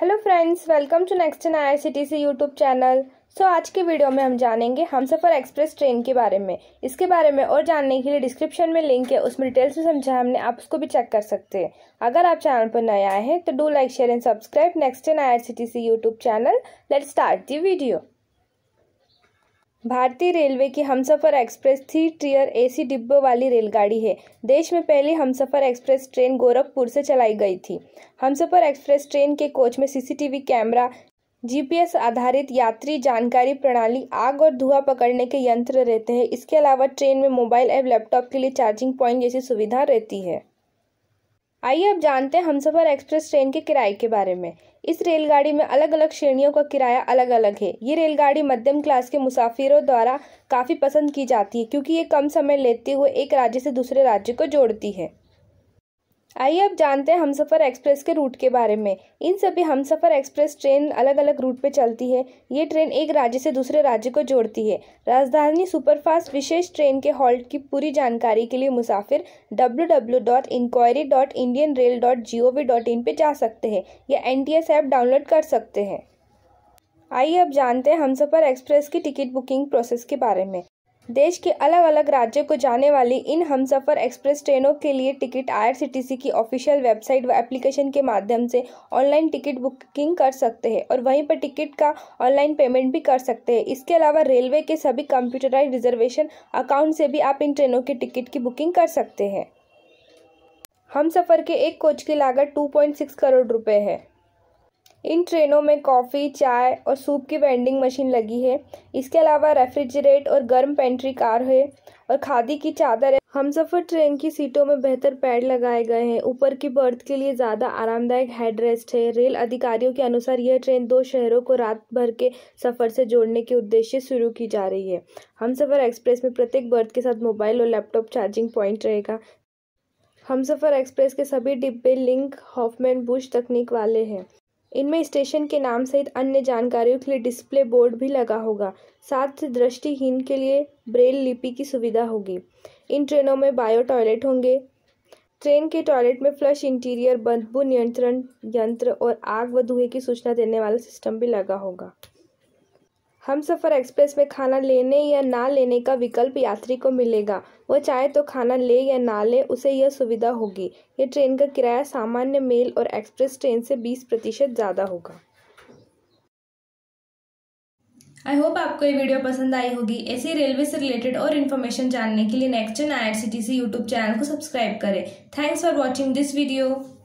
hello friends welcome to next in I C YouTube channel so आज के video में हम जानेंगे हमसफ़र एक्सप्रेस ट्रेन के बारे में इसके बारे में और जानने के लिए डिस्क्रिप्शन में लिंक है उसमें डिटेल्स में समझा हमने आप उसको भी चेक कर सकते हैं अगर आप चैनल पर नए आए हैं तो do like share and subscribe next in I C YouTube channel let start the video भारतीय रेलवे की Humsafar express three tier AC डिब्बों वाली रेलगाड़ी है देश में पहली हमसफर एक्सप्रेस ट्रेन गोरखपुर से चलाई गई थी हमसफर एक्सप्रेस ट्रेन के कोच में सीसीटीवी कैमरा जीपीएस आधारित यात्री जानकारी प्रणाली आग और धुआं पकड़ने के यंत्र रहते हैं इसके अलावा ट्रेन में मोबाइल एवं लैपटॉप के लिए चार्जिंग पॉइंट जैसी सुविधा रहती है आइए अब जानते हैं हमसफ़र एक्सप्रेस ट्रेन के किराए के बारे में इस रेलगाड़ी में अलग अलग श्रेणियों का किराया अलग अलग है ये रेलगाड़ी मध्यम क्लास के मुसाफिरों द्वारा काफ़ी पसंद की जाती है क्योंकि ये कम समय लेते हुए एक राज्य से दूसरे राज्य को जोड़ती है आइए अब जानते हैं हमसफ़र एक्सप्रेस के रूट के बारे में इन सभी हमसफ़र एक्सप्रेस ट्रेन अलग अलग रूट पर चलती है ये ट्रेन एक राज्य से दूसरे राज्य को जोड़ती है राजधानी सुपरफास्ट विशेष ट्रेन के हॉल्ट की पूरी जानकारी के लिए मुसाफिर W W dot inquiry dot Indian rail dot G O V dot in पर जा सकते हैं या N T S app download कर सकते हैं आइए अब जानते हैं हमसफ़र एक्सप्रेस की टिकट बुकिंग प्रोसेस के बारे में देश के अलग अलग राज्यों को जाने वाली इन हमसफ़र एक्सप्रेस ट्रेनों के लिए टिकट आईआरसीटीसी की ऑफिशियल वेबसाइट व एप्लीकेशन के माध्यम से ऑनलाइन टिकट बुकिंग कर सकते हैं और वहीं पर टिकट का ऑनलाइन पेमेंट भी कर सकते हैं इसके अलावा रेलवे के सभी कंप्यूटराइज रिजर्वेशन अकाउंट से भी आप इन ट्रेनों के टिकट की बुकिंग कर सकते हैं हम सफ़र के एक कोच की लागत 2.6 करोड़ रुपए है इन ट्रेनों में कॉफ़ी चाय और सूप की वेंडिंग मशीन लगी है इसके अलावा रेफ्रिजरेट और गर्म पेंट्री कार है और खादी की चादर है हमसफ़र ट्रेन की सीटों में बेहतर पैड लगाए गए हैं ऊपर की बर्थ के लिए ज़्यादा आरामदायक हेडरेस्ट है रेल अधिकारियों के अनुसार यह ट्रेन दो शहरों को रात भर के सफ़र से जोड़ने के उद्देश्य शुरू की जा रही है हमसफ़र एक्सप्रेस में प्रत्येक बर्थ के साथ मोबाइल और लैपटॉप चार्जिंग पॉइंट रहेगा हमसफ़र एक्सप्रेस के सभी डिब्बे लिंक हॉफमैन बुश तकनीक वाले हैं इनमें स्टेशन के नाम सहित अन्य जानकारियों के लिए डिस्प्ले बोर्ड भी लगा होगा साथ ही दृष्टिहीन के लिए ब्रेल लिपि की सुविधा होगी इन ट्रेनों में बायो टॉयलेट होंगे ट्रेन के टॉयलेट में फ्लश इंटीरियर बदबू नियंत्रण यंत्र और आग व धुएं की सूचना देने वाला सिस्टम भी लगा होगा हम सफ़र एक्सप्रेस में खाना लेने या ना लेने का विकल्प यात्री को मिलेगा वह चाहे तो खाना ले या ना ले उसे यह सुविधा होगी ये ट्रेन का किराया सामान्य मेल और एक्सप्रेस ट्रेन से 20 प्रतिशत ज़्यादा होगा आई होप आपको ये वीडियो पसंद आई होगी ऐसी रेलवे से रिलेटेड और इन्फॉर्मेशन जानने के लिए next in I YouTube channel को सब्सक्राइब करें thanks for watching this video